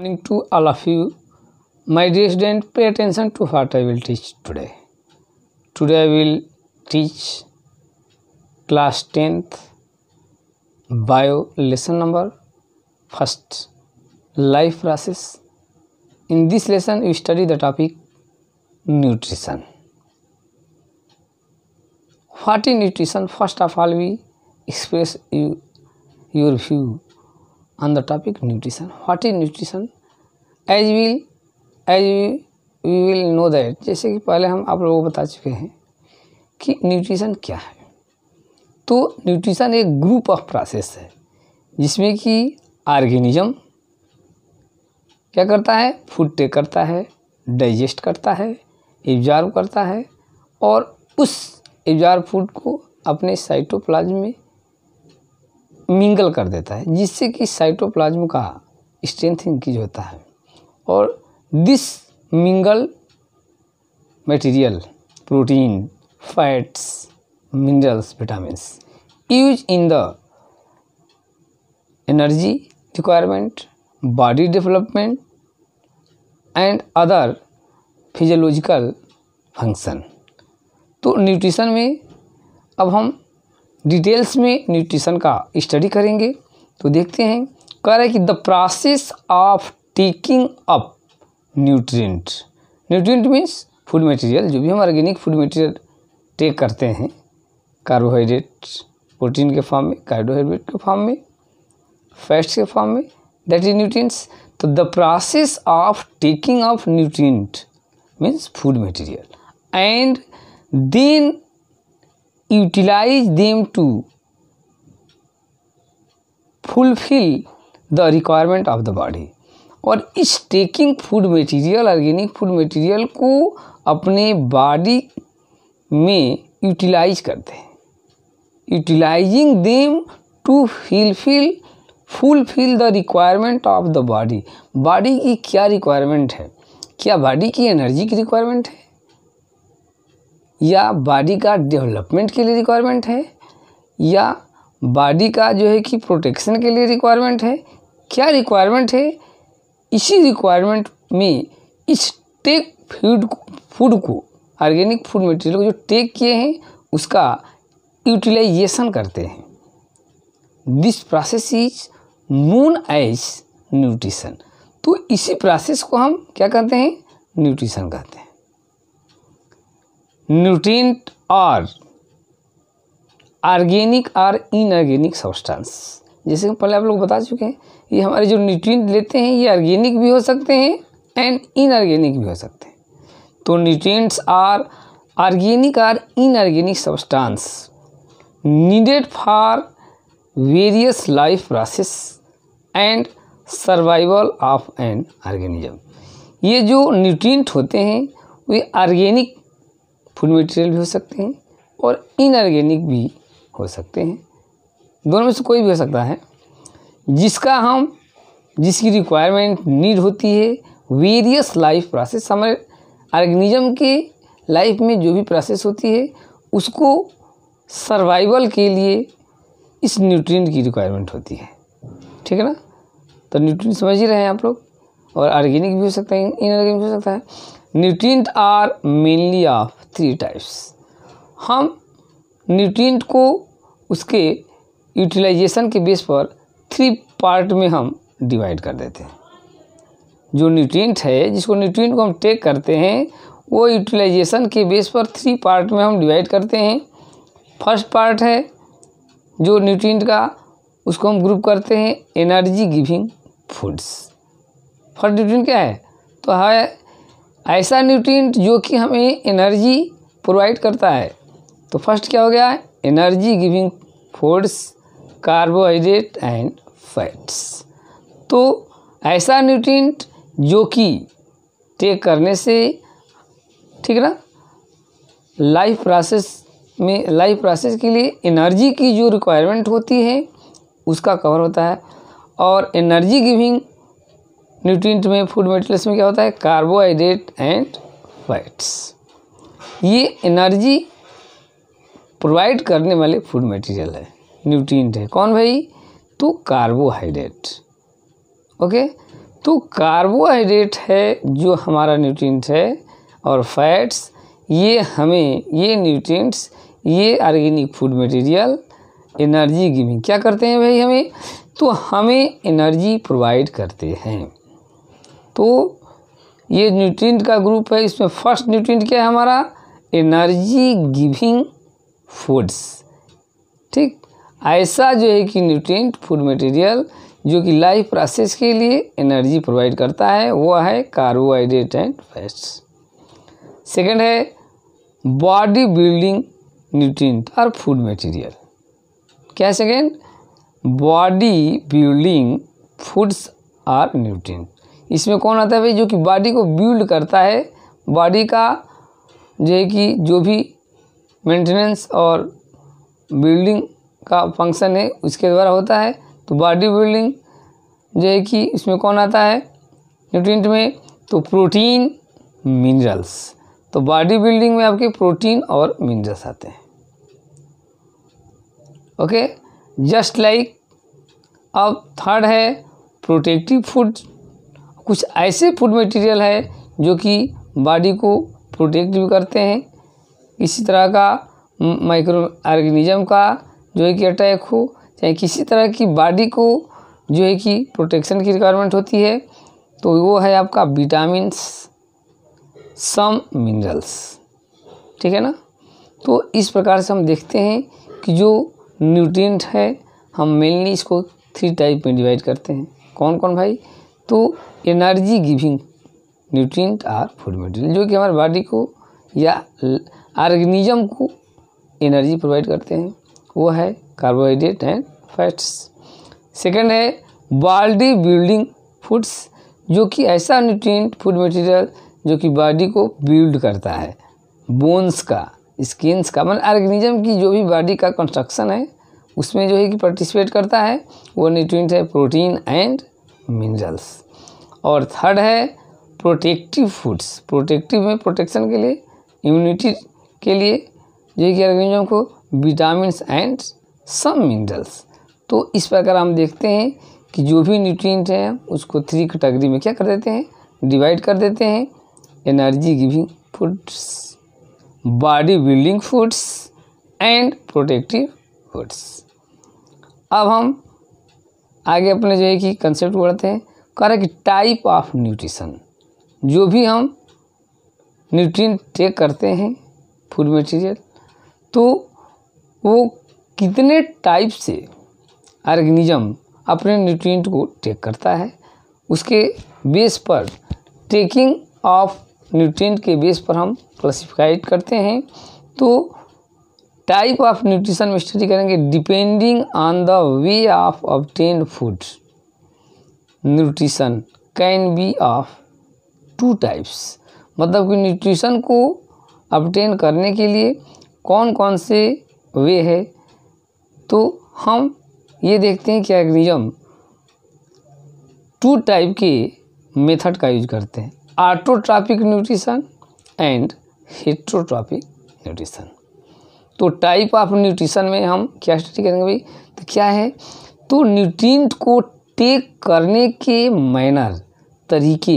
morning to all of you. My dear student, pay attention to what I will teach today. Today I will teach class 10th bio lesson number first life process. In this lesson we study the topic nutrition. What is nutrition? First of all we express you, your view on the topic nutrition what is nutrition as will as we will know that जैसे कि पहले हम आप लोगों को बता चुके हैं कि न्यूट्रिशन क्या है तो न्यूट्रिशन एक ग्रुप ऑफ प्रोसेस है जिसमें कि ऑर्गेनिज्म क्या करता है फूड टेक करता है डाइजेस्ट करता है एब्जॉर्व करता है और उस एब्जॉर्व फूड को अपने साइटोप्लाज्म में मिंगल कर देता है जिससे कि साइटोप्लाज्म का स्ट्रेंथ इंक्रीज होता है और this mingle material protein fats minerals vitamins use in the energy requirement body development and other physiological function तो न्यूट्रिशन में अब हम डिटेल्स में न्यूट्रिशन का स्टडी करेंगे तो देखते हैं कह रहा है कि the process of taking up nutrient nutrient means food material जो भी हम ऑर्गेनिक फूड मटेरियल टेक करते हैं कार्बोहाइड्रेट प्रोटीन के फॉर्म में कार्बोहाइड्रेट के फॉर्म में फैट्स के फॉर्म में दैट इज न्यूट्रिएंट्स तो the process of taking of nutrient means food material and then utilise them to fulfil the requirement of the body और इस taking food material organic food material को अपने body में utilise करते हैं utilising them to fulfil fulfil the requirement of the body body की क्या requirement है क्या बॉडी की एनर्जी की रिक्वायरमेंट है या बॉडी का डेवलपमेंट के लिए रिक्वायरमेंट है या बॉडी का जो है कि प्रोटेक्शन के लिए रिक्वायरमेंट है क्या रिक्वायरमेंट है इसी रिक्वायरमेंट में इस टेक फूड फूड को ऑर्गेनिक फूड मटेरियल को जो टेक किए हैं उसका यूटिलाइजेशन करते हैं this process is known as nutrition तो इसी प्रोसेस को हम क्या कहते हैं न्यूट्रिशन कहते हैं न्यूट्रिएंट और ऑर्गेनिक और इनऑर्गेनिक सब्सटेंस जैसे कि पहले आप लोग बता चुके हैं ये हमारे जो न्यूट्रिएंट लेते हैं ये ऑर्गेनिक भी हो सकते हैं एंड इनऑर्गेनिक भी हो सकते हैं तो न्यूट्रिएंट्स आर ऑर्गेनिक और inorganic substance needed for various life process and survival of an organism ये जो न्यूट्रिएंट होते हैं वे ऑर्गेनिक फूड मटेरियल भी हो सकते हैं और इनऑर्गेनिक भी हो सकते हैं दोनों में से कोई भी हो सकता है जिसका हम जिसकी रिक्वायरमेंट नीड होती है वेरियस लाइफ प्रोसेस हमारे ऑर्गेनिज्म के लाइफ में जो भी प्रोसेस होती है उसको सर्वाइवल के लिए इस न्यूट्रिएंट की रिक्वायरमेंट होती है ठीक है ना तो न्यूट्रिएंट समझ ही रहे हैं आप लोग और ऑर्गेनिक भी हो सकता है इनऑर्गेनिक भी हो सकता है nutrient are mainly of three types हम न्यूट्रिएंट को उसके यूटिलाइजेशन के बेस पर थ्री पार्ट में हम डिवाइड कर देते हैं जो न्यूट्रिएंट है जिसको न्यूट्रिएंट को हम टेक करते हैं वो यूटिलाइजेशन के बेस पर थ्री पार्ट में हम डिवाइड करते हैं फर्स्ट पार्ट है जो न्यूट्रिएंट का उसको हम ग्रुप करते हैं energy giving foods first nutrient क्या है तो है ऐसा न्यूट्रिएंट जो कि हमें एनर्जी प्रोवाइड करता है तो फर्स्ट क्या हो गया energy giving foods carbohydrate and fats तो ऐसा न्यूट्रिएंट जो कि टेक करने से ठीक है ना लाइफ प्रोसेस में लाइफ प्रोसेस के लिए एनर्जी की जो रिक्वायरमेंट होती है उसका कवर होता है और एनर्जी गिविंग न्यूट्रिएंट में फूड मेटल्स में क्या होता है कार्बोहाइड्रेट एंड फैट्स ये एनर्जी प्रोवाइड करने वाले फूड मटेरियल है न्यूट्रिएंट है कौन भाई तो कार्बोहाइड्रेट ओके तो कार्बोहाइड्रेट है जो हमारा न्यूट्रिएंट है और फैट्स ये हमें ये न्यूट्रिएंट्स ये organic food material energy giving क्या करते हैं भाई हमें तो हमें एनर्जी प्रोवाइड करते हैं तो ये न्यूट्रिएंट का ग्रुप है इसमें फर्स्ट न्यूट्रिएंट क्या है हमारा एनर्जी गिविंग फूड्स ठीक ऐसा जो है कि न्यूट्रिएंट फूड मटेरियल जो कि लाइफ प्रोसेस के लिए एनर्जी प्रोवाइड करता है वह है कार्बोहाइड्रेट एंड फैट्स सेकंड है बॉडी बिल्डिंग न्यूट्रिएंट और फूड मटेरियल क्या second body building foods are nutrient इसमें कौन आता है भाई जो कि बॉडी को बिल्ड करता है बॉडी का जो है कि जो भी मेंटेनेंस और बिल्डिंग का फंक्शन है उसके द्वारा होता है तो बॉडी बिल्डिंग जो है कि इसमें कौन आता है न्यूट्रिएंट में तो प्रोटीन मिनरल्स तो बॉडी बिल्डिंग में आपके प्रोटीन और मिनरल्स आते हैं ओके जस्ट लाइक अब थर्ड है प्रोटेक्टिव फूड कुछ ऐसे फूड मटेरियल है जो कि बॉडी को प्रोटेक्ट भी करते हैं किसी तरह का माइक्रो ऑर्गेनिज्म का जो है कि अटैक हो चाहे किसी तरह की बॉडी को जो है कि प्रोटेक्शन की रिक्वायरमेंट होती है तो वो है आपका विटामिन सम मिनरल्स ठीक है ना तो इस प्रकार से हम देखते हैं कि जो न्यूट्रिएंट है हम मेनली इसको थ्री टाइप में डिवाइड करते हैं कौन कौन भाई तो energy giving nutrient are food material जो कि हमारे बॉडी को या ऑर्गेनिज्म को एनर्जी प्रोवाइड करते हैं वो है कार्बोहाइड्रेट एंड फैट्स सेकंड है बॉडी बिल्डिंग फूड्स जो कि ऐसा न्यूट्रिएंट फूड मटेरियल जो कि बॉडी को बिल्ड करता है बोन्स का स्किन्स का मतलब ऑर्गेनिज्म की जो भी बॉडी का कंस्ट्रक्शन है उसमें जो है कि पार्टिसिपेट करता है वो न्यूट्रिएंट है प्रोटीन एंड मिनरल्स और थर्ड है प्रोटेक्टिव फूड्स प्रोटेक्टिव में प्रोटेक्शन के लिए इम्यूनिटी के लिए जो कि ऑर्गेनिज्म को विटामिन एंड सम मिनरल्स तो इस प्रकार हम देखते हैं कि जो भी न्यूट्रिएंट हैं उसको थ्री कैटेगरी में क्या कर देते हैं डिवाइड कर देते हैं energy giving foods body building foods and protective foods अब हम आगे अपने जो है कि कंसेप्ट बढ़ते हैं कह रहे कि टाइप ऑफ न्यूट्रिशन जो भी हम न्यूट्रिय टेक करते हैं फूड मटेरियल तो वो कितने टाइप से ऑर्गेनिज्म अपने न्यूट्रिएंट को टेक करता है उसके बेस पर टेकिंग ऑफ न्यूट्रिएंट के बेस पर हम क्लासिफाइड करते हैं तो टाइप ऑफ न्यूट्रिशन में स्टडी करेंगे depending on the way of obtain food nutrition can be of two types मतलब कि न्यूट्रिशन को ऑबटेन करने के लिए कौन कौन से वे है तो हम ये देखते हैं कि एग्निजम टू टाइप के मेथड का यूज करते हैं autotrophic nutrition and heterotrophic nutrition तो टाइप ऑफ न्यूट्रिशन में हम क्या स्टडी करेंगे भाई तो क्या है तो न्यूट्रिएंट को टेक करने के मैनर तरीके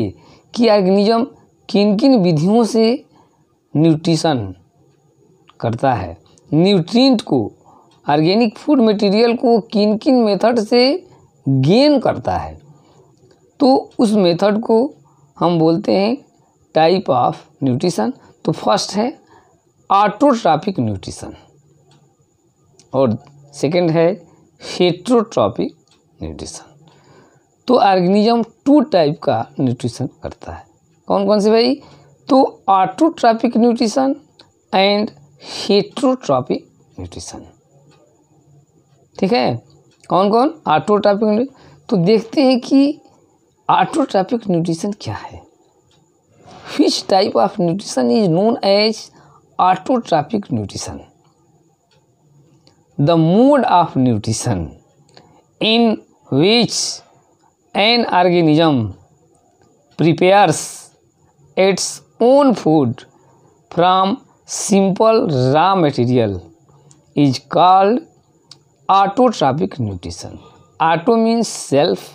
कि ऑर्गेनिज्म किन किन विधियों से न्यूट्रिशन करता है न्यूट्रिएंट को ऑर्गेनिक फूड मटेरियल को किन किन मेथड से गेन करता है तो उस मेथड को हम बोलते हैं टाइप ऑफ न्यूट्रिशन तो फर्स्ट है ऑटोट्रॉपिक न्यूट्रिशन और सेकंड है हेट्रोट्रॉपिक न्यूट्रिशन तो ऑर्गेनिज्म टू टाइप का न्यूट्रिशन करता है कौन कौन से भाई तो autotrophic nutrition and heterotrophic nutrition ठीक है कौन कौन ऑटोट्रॉपिक तो देखते हैं कि ऑटोट्रॉपिक न्यूट्रिशन क्या है this type of nutrition is known as autotrophic nutrition the mode of nutrition in which an organism prepares its own food from simple raw material is called autotrophic nutrition auto means self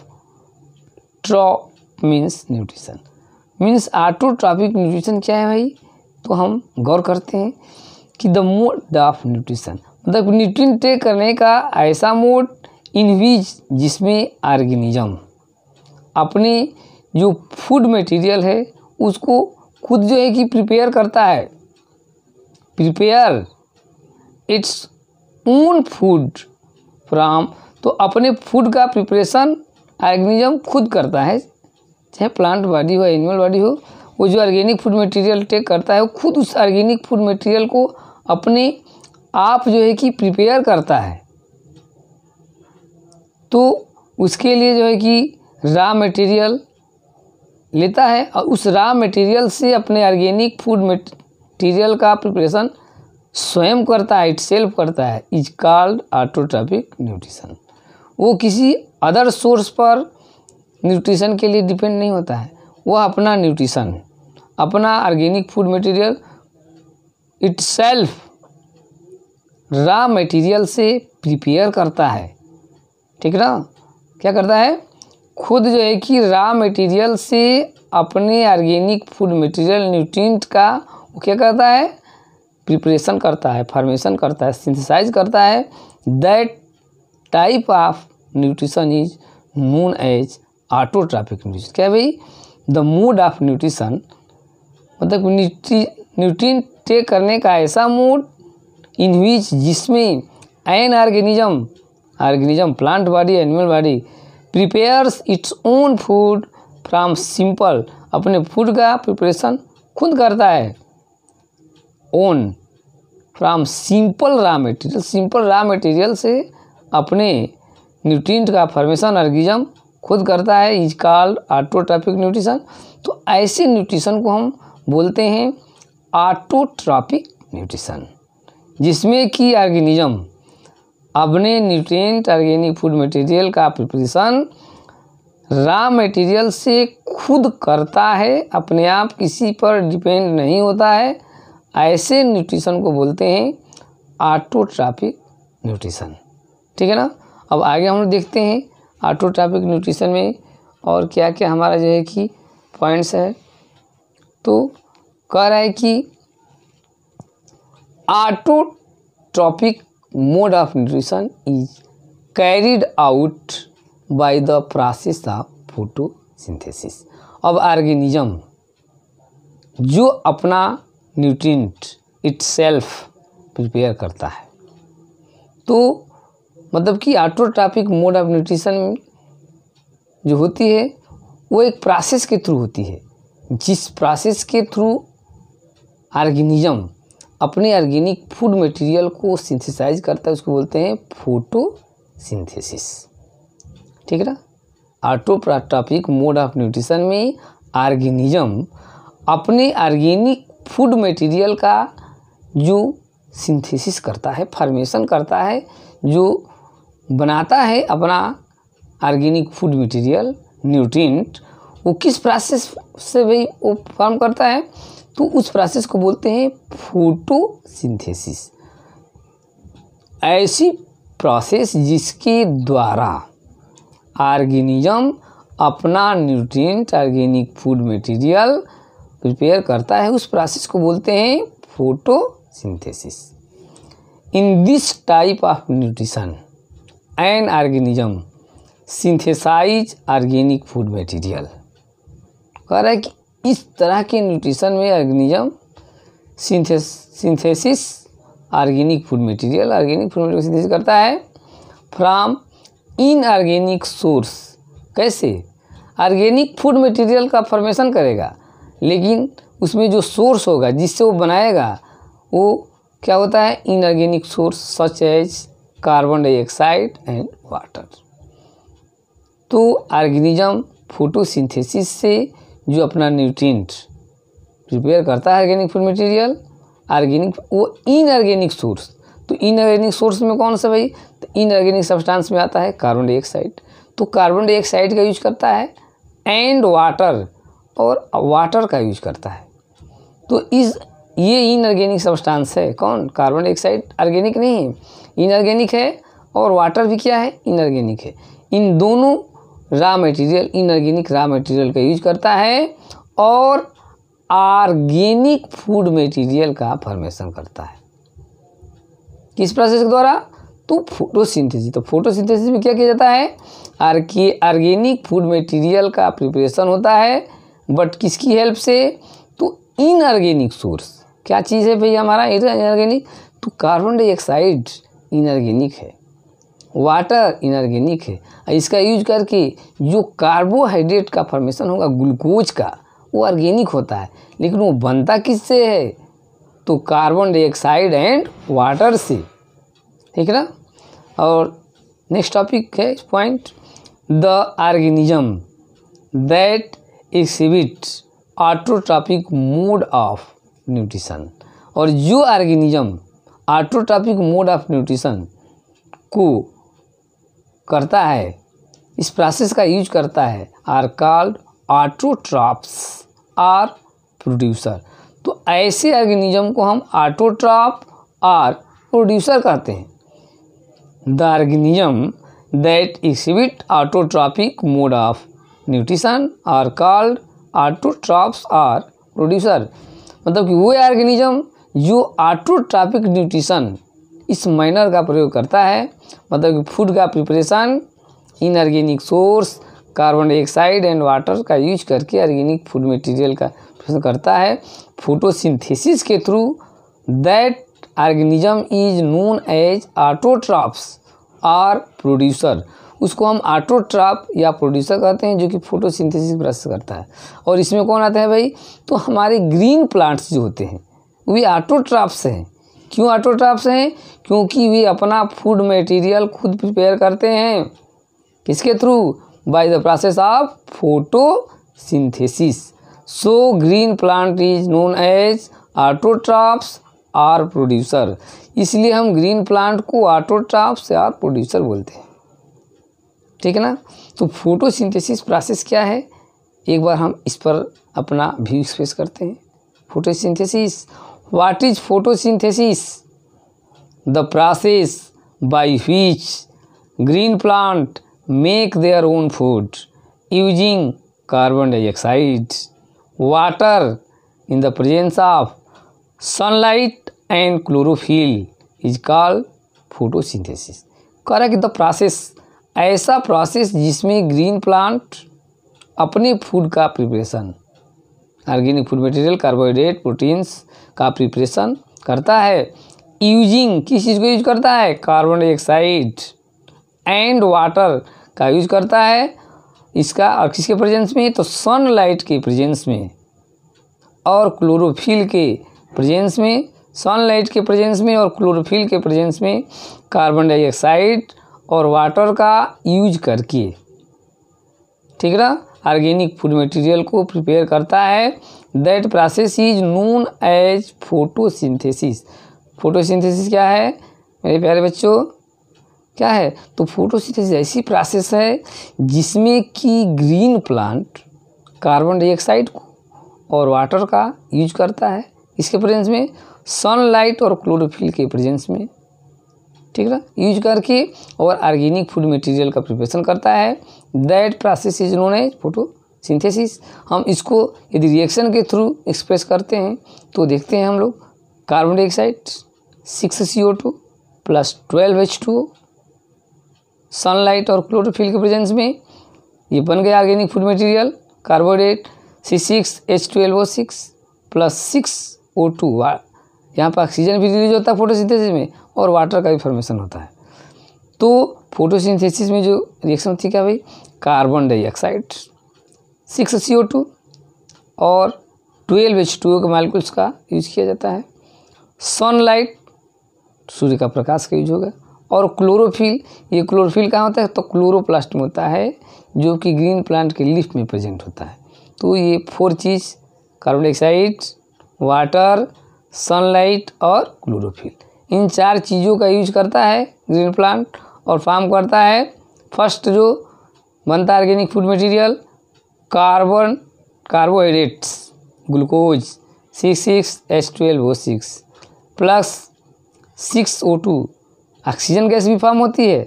troph means nutrition means autotrophic nutrition क्या है भाई तो हम गौर करते हैं कि the mode of nutrition मतलब न्यूट्रिन टेक करने का ऐसा मोड इन विच जिसमें ऑर्गेनिज्म अपने जो फूड मटेरियल है उसको खुद जो है कि प्रिपेयर करता है prepare its own food from तो अपने फूड का प्रिपरेशन ऑर्गेनिज्म खुद करता है चाहे प्लांट बॉडी हो एनिमल बॉडी हो वो जो ऑर्गेनिक फूड मटेरियल टेक करता है वो खुद उस ऑर्गेनिक फूड मटेरियल को अपने आप जो है कि प्रिपेयर करता है तो उसके लिए जो है कि रॉ मटेरियल लेता है और उस रॉ मटेरियल से अपने ऑर्गेनिक फूड मटेरियल का प्रिपरेशन स्वयं करता है इट सेल्फ करता है इज कॉल्ड ऑटोट्रॉपिक न्यूट्रिशन वो किसी अदर सोर्स पर न्यूट्रिशन के लिए डिपेंड नहीं होता है वह अपना न्यूट्रिशन अपना organic food material self raw material से प्रिपेयर करता है ठीक ना क्या करता है खुद जो है कि रॉ मटेरियल से अपने ऑर्गेनिक फूड मटेरियल न्यूट्रिएंट का वो क्या करता है प्रिपरेशन करता है फॉर्मेशन करता है सिंथेसाइज करता है that type of nutrition is known as autotrophic nutrition क्या भाई द मूड ऑफ न्यूट्रिशन मतलब न्यूट्री न्यूट्रीन टेक करने का ऐसा मूड इन विच जिसमें an organism organism plant body animal body prepares its own food from simple अपने food का प्रिपरेशन खुद करता है own from simple raw material simple raw material से अपने न्यूट्रिएंट का फॉर्मेशन ऑर्गेनिज्म खुद करता है इज कॉल्ड आटोट्रॉपिक न्यूट्रिशन तो ऐसे न्यूट्रिशन को हम बोलते हैं आटोट्रॉपिक न्यूट्रिशन जिसमें कि ऑर्गेनिज्म अपने न्यूट्रिएंट ऑर्गेनिक फूड मटेरियल का प्रिपरेशन रॉ मटेरियल से खुद करता है अपने आप किसी पर डिपेंड नहीं होता है ऐसे न्यूट्रिशन को बोलते हैं आटोट्रॉपिक न्यूट्रिशन ठीक है ना अब आगे हम लोग देखते हैं आटोट्रॉपिक न्यूट्रिशन में और क्या क्या हमारा जो है कि पॉइंट्स है तो कह रहा है कि autotrophic mode of nutrition is carried out by the process of photosynthesis अब ऑर्गेनिज्म जो अपना न्यूट्रिएंट इट्सेल्फ प्रिपेयर करता है तो मतलब कि आटोट्रॉपिक मोड ऑफ न्यूट्रिशन जो होती है वो एक प्रोसेस के थ्रू होती है जिस प्रोसेस के थ्रू ऑर्गेनिज्म अपने ऑर्गेनिक फूड मटेरियल को सिंथेसाइज करता है उसको बोलते हैं फोटो सिंथेसिस ठीक है ना ऑटोप्राटॉपिक मोड ऑफ न्यूट्रिशन में ऑर्गेनिज्म अपने ऑर्गेनिक फूड मटेरियल का जो सिंथेसिस करता है फॉर्मेशन करता है जो बनाता है अपना ऑर्गेनिक फूड मटेरियल न्यूट्रिएंट वो किस प्रोसेस से भी वो फॉर्म करता है तो उस प्रोसेस को बोलते हैं फोटोसिंथेसिस ऐसी प्रोसेस जिसके द्वारा ऑर्गेनिज्म अपना nutrient organic food material prepare करता है उस प्रोसेस को बोलते हैं photosynthesis in this type of nutrition an organism synthesise organic food material कह रहा है कि इस तरह के न्यूट्रिशन में organism synthesis organic food material organic food material synthesis करता है फ्राम इनऑर्गेनिक सोर्स कैसे ऑर्गेनिक फूड मटेरियल का फॉर्मेशन करेगा लेकिन उसमें जो सोर्स होगा जिससे वो बनाएगा वो क्या होता है inorganic source such as carbon dioxide and water तो ऑर्गेनिज्म फोटोसिंथेसिस से जो अपना न्यूट्रिएंट प्रिपेयर करता है ऑर्गेनिक फूड मटेरियल ऑर्गेनिक वो इनऑर्गेनिक सोर्स तो इनऑर्गेनिक सोर्स में कौन सा भाई तो इनऑर्गेनिक सब्सटेंस में आता है कार्बन डाइऑक्साइड तो कार्बन डाइऑक्साइड का यूज करता है एंड वाटर और वाटर का यूज करता है तो इस ये इनऑर्गेनिक सब्सटेंस है कौन कार्बन डाइऑक्साइड ऑर्गेनिक नहीं है इनऑर्गेनिक है और वाटर भी क्या है इनऑर्गेनिक है इन दोनों raw material inorganic raw material का यूज करता है और ऑर्गेनिक फूड मटेरियल का फॉर्मेशन करता है किस प्रोसेस के द्वारा तो फोटोसिंथेसिस तो फोटोसिंथेसिस में क्या किया जाता है ऑर्गेनिक फूड मटेरियल का प्रिपरेशन होता है बट किसकी हेल्प से तो इनऑर्गेनिक सोर्स क्या चीज़ है भैया हमारा इनऑर्गेनिक तो कार्बन डाइऑक्साइड इनऑर्गेनिक है वाटर इनऑर्गेनिक है इसका यूज करके जो कार्बोहाइड्रेट का फॉर्मेशन होगा ग्लूकोज का वो ऑर्गेनिक होता है लेकिन वो बनता किससे है तो कार्बन डाइऑक्साइड एंड वाटर से ठीक ना और नेक्स्ट टॉपिक है point the organism that exhibit autotrophic mode of nutrition और जो organism autotrophic mode of nutrition को करता है इस प्रोसेस का यूज करता है are called autotrophs or producer तो ऐसे ऑर्गेनिज्म को हम ऑटोट्रॉप आर प्रोड्यूसर कहते हैं the organism that exhibit autotrophic mode of nutrition are called autotrophs or producer मतलब कि वो ऑर्गेनिज्म जो ऑटोट्रॉपिक न्यूट्रिशन इस माइनर का प्रयोग करता है मतलब कि फूड का preparation inorganic source carbon dioxide and water का यूज करके ऑर्गेनिक फूड मटेरियल का प्रयोग करता है फोटोसिंथेसिस के through that organism is known as autotrophs or producer उसको हम आटोट्राप या प्रोड्यूसर कहते हैं जो कि फोटोसिंथेसिस ब्रश करता है और इसमें कौन आता है भाई तो हमारे ग्रीन प्लांट्स जो होते हैं वे आटोट्राप्स हैं क्यों ऑटोट्राफ्स हैं क्योंकि वे अपना फूड मटेरियल खुद प्रिपेयर करते हैं किसके through by the process of photosynthesis so green plant is known as autotrophs or producer इसलिए हम ग्रीन प्लांट को ऑटोट्राफ्स आर प्रोड्यूसर बोलते हैं ठीक है ना तो फोटोसिंथेसिस प्रोसेस क्या है एक बार हम इस पर अपना व्यू एक्सप्रेस करते हैं photosynthesis what is photosynthesis the process by which green plant make their own food using carbon dioxide water in the presence of sunlight and chlorophyll is called photosynthesis correct the process ऐसा process जिसमें green plant अपने food का preparation organic food material carbohydrate proteins का preparation करता है using किस चीज़ को यूज करता है कार्बन डाइऑक्साइड एंड वाटर का यूज करता है इसका और किसके प्रेजेंस में तो सनलाइट के प्रेजेंस में और क्लोरोफिल के प्रेजेंस में सनलाइट के प्रेजेंस में और क्लोरोफिल के प्रेजेंस में कार्बन डाइऑक्साइड और वाटर का यूज करके ठीक ना ऑर्गेनिक फूड मटेरियल को प्रिपेयर करता है that process is known as photosynthesis photosynthesis क्या है मेरे प्यारे बच्चों क्या है तो फोटोसिंथेसिस ऐसी प्रोसेस है जिसमें कि ग्रीन प्लांट कार्बन डाइऑक्साइड को और वाटर का यूज करता है इसके प्रेजेंस में सनलाइट और क्लोरोफिल के प्रेजेंस में ठीक है यूज करके और ऑर्गेनिक फूड मटेरियल का प्रिपरेशन करता है that process is known as photosynthesis हम इसको यदि रिएक्शन के थ्रू एक्सप्रेस करते हैं तो देखते हैं हम लोग carbon dioxide six C O two plus twelve H two sunlight और क्लोरोफिल के प्रेजेंस में ये बन गया organic food material carbohydrate C six H twelve O six plus six O two यहाँ पर ऑक्सीजन भी रिलीज होता है फोटोसिंथेसिस में और वाटर का भी फॉर्मेशन होता है तो फोटोसिंथेसिस में जो रिएक्शन होती है क्या भाई carbon dioxide six C O two और ट्वेल्व एच टू ओ के मालिकुल्स का यूज़ किया जाता है सनलाइट सूर्य का प्रकाश का यूज होगा और क्लोरोफिल ये क्लोरोफिल कहाँ होता है तो क्लोरोप्लास्ट में होता है जो कि ग्रीन प्लांट के लीफ में प्रेजेंट होता है तो ये फोर चीज़ कार्बन डाइऑक्साइड वाटर सनलाइट और क्लोरोफिल इन चार चीज़ों का यूज करता है ग्रीन प्लांट और फार्म करता है फर्स्ट जो बनता है organic food material carbon carbohydrates glucose six six H twelve O six plus six O two oxygen gas भी फार्म होती है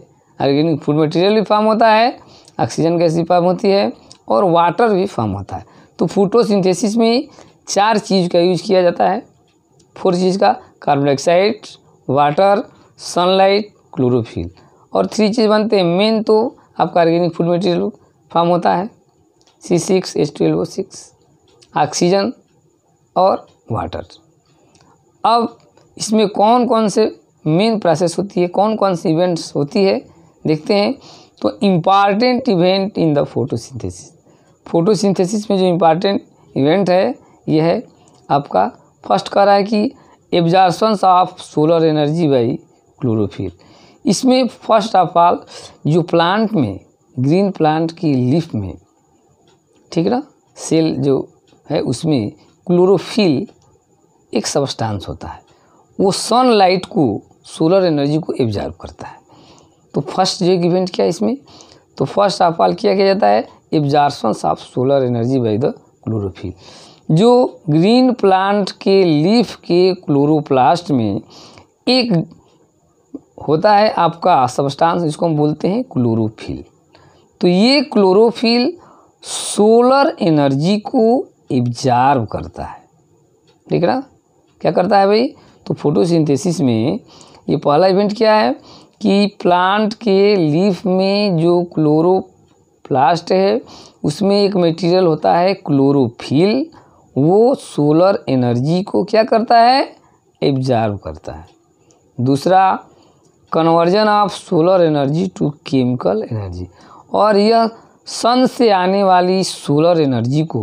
ऑर्गेनिक फूड मटेरियल भी फार्म होता है ऑक्सीजन गैस भी फार्म होती है और वाटर भी फार्म होता है तो फोटोसिंथेसिस में चार चीज़ का यूज किया जाता है फोर चीज़ का carbon dioxide water sunlight chlorophyll और थ्री चीज़ बनते हैं मेन तो आपका ऑर्गेनिक फूड मटेरियल फॉर्म होता है C six H twelve O six oxygen और वाटर अब इसमें कौन कौन से मेन प्रोसेस होती है कौन कौन से इवेंट्स होती है देखते हैं तो important event in the photosynthesis photosynthesis में जो इम्पॉर्टेंट इवेंट है यह है आपका फर्स्ट कह रहा है कि absorption of solar energy by chlorophyll इसमें फर्स्ट ऑफ ऑल जो प्लांट में ग्रीन प्लांट की लीफ में ठीक ना सेल जो है उसमें क्लोरोफिल एक सबस्टांस होता है वो सनलाइट को सोलर एनर्जी को एब्जॉर्व करता है तो फर्स्ट जो इवेंट क्या है इसमें तो फर्स्ट ऑफ ऑल किया जाता है absorption of solar energy by the chlorophyll जो ग्रीन प्लांट के लीफ के क्लोरोप्लास्ट में एक होता है आपका सबस्टांस जिसको हम बोलते हैं क्लोरोफिल तो ये क्लोरोफिल सोलर एनर्जी को एब्जार्व करता है ठीक है ना क्या करता है भाई तो फोटोसिंथेसिस में ये पहला इवेंट क्या है कि प्लांट के लीफ में जो क्लोरोप्लास्ट है उसमें एक मटेरियल होता है क्लोरोफिल वो सोलर एनर्जी को क्या करता है एब्जार्व करता है दूसरा conversion of solar energy to chemical energy और यह सन से आने वाली सोलर एनर्जी को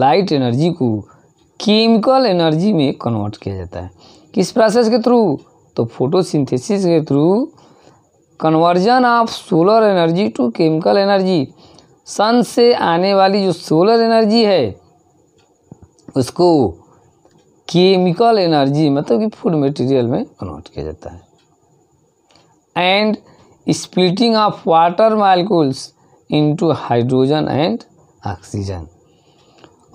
लाइट एनर्जी को केमिकल एनर्जी में कन्वर्ट किया जाता है किस प्रोसेस के थ्रू तो फोटोसिंथेसिस के through conversion of solar energy to chemical energy sun से आने वाली जो सोलर एनर्जी है उसको केमिकल एनर्जी मतलब कि फूड मटेरियल में कन्वर्ट किया जाता है and splitting of water molecules into hydrogen and oxygen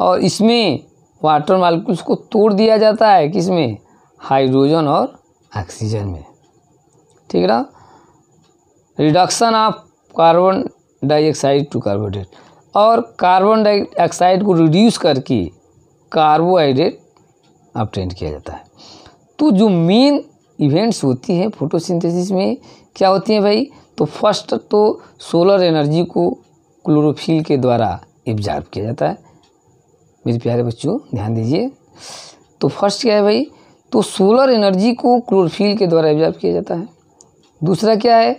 और इसमें वाटर मालिकुल्स को तोड़ दिया जाता है किसमें हाइड्रोजन और ऑक्सीजन में ठीक है ना reduction of carbon dioxide to carbohydrate और कार्बन डाइऑक्साइड को रिड्यूस करके कार्बोहाइड्रेट अपटेंट किया जाता है तो जो मेन इवेंट्स होती हैं फोटोसिंथेसिस में क्या होती हैं भाई तो फर्स्ट तो सोलर एनर्जी को क्लोरोफिल के द्वारा एब्जॉर्ब किया जाता है मेरे प्यारे बच्चों ध्यान दीजिए तो फर्स्ट क्या है भाई तो सोलर एनर्जी को क्लोरोफिल के द्वारा एब्जॉर्ब किया जाता है दूसरा क्या है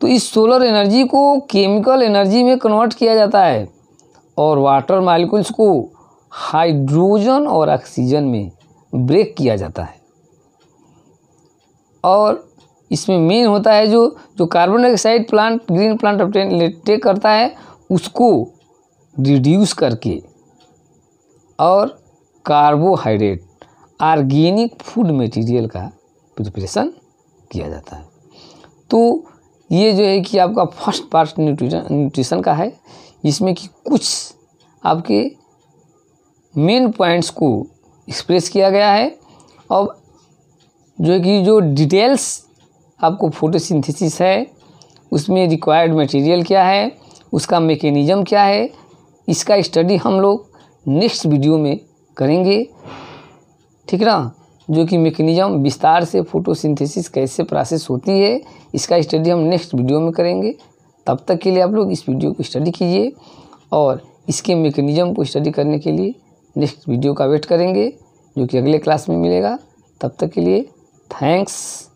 तो इस सोलर एनर्जी को केमिकल एनर्जी में कन्वर्ट किया जाता है और वाटर मालिकुल्स को हाइड्रोजन और ऑक्सीजन में ब्रेक किया जाता है और इसमें मेन होता है जो जो carbon dioxide plant green plant take करता है उसको रिड्यूस करके और कार्बोहाइड्रेट आर्गेनिक फूड मटेरियल का प्रिपरेशन किया जाता है तो ये जो है कि आपका फर्स्ट पार्ट न्यूट्रिशन न्यूट्रिशन का है इसमें कि कुछ आपके मेन पॉइंट्स को एक्सप्रेस किया गया है अब जो कि जो डिटेल्स आपको फोटोसिंथेसिस है उसमें रिक्वायर्ड मटेरियल क्या है उसका मेकेनिज़म क्या है इसका स्टडी हम लोग नेक्स्ट वीडियो में करेंगे ठीक ना जो कि मेकेनिज़म विस्तार से फोटोसिंथेसिस कैसे प्रोसेस होती है इसका स्टडी हम नेक्स्ट वीडियो में करेंगे तब तक के लिए आप लोग इस वीडियो को स्टडी कीजिए और इसके मेकेनिज़म को स्टडी करने के लिए नेक्स्ट वीडियो का वेट करेंगे जो कि अगले क्लास में मिलेगा तब तक के लिए Thanks.